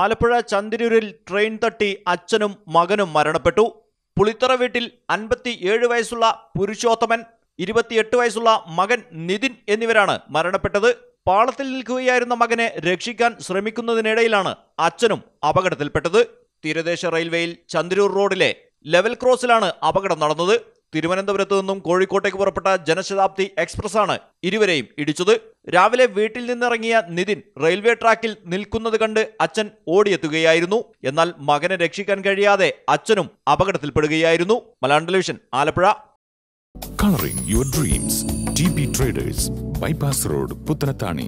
Alappuzha ചന്തിരൂരിൽ train തട്ടി അച്ഛനും മകനും മരണപ്പെട്ടു പുളിത്തറ വീട്ടിൽ അൻപത്തി ഏഴ് വയസ്സുള്ള പുരുഷോത്തമൻ ഇരുപത്തിയെട്ട് വയസ്സുള്ള മകൻ നിതിൻ എന്നിവരാണ് മരണപ്പെട്ടത് പാളത്തിൽ നിൽക്കുകയായിരുന്ന മകനെ രക്ഷിക്കാൻ ശ്രമിക്കുന്നതിനിടയിലാണ് അച്ഛനും അപകടത്തിൽപ്പെട്ടത് തീരദേശ റെയിൽവേയിൽ ചന്തിരൂർ റോഡിലെ ലെവൽ ക്രോസിലാണ് അപകടം നടന്നത് തിരുവനന്തപുരത്തു നിന്നും കോഴിക്കോട്ടേക്ക് പുറപ്പെട്ട ജനശതാബ്ദി എക്സ്പ്രസ് ആണ് ഇരുവരെയും ഇടിച്ചത് രാവിലെ വീട്ടിൽ നിന്നിറങ്ങിയ നിതിൻ റെയിൽവേ ട്രാക്കിൽ നിൽക്കുന്നത് കണ്ട് അച്ഛൻ ഓടിയെത്തുകയായിരുന്നു എന്നാൽ മകനെ രക്ഷിക്കാൻ കഴിയാതെ അച്ഛനും അപകടത്തിൽപ്പെടുകയായിരുന്നു Malayalam television Alappuzha colouring your dreams T traders bypass road Puthanathani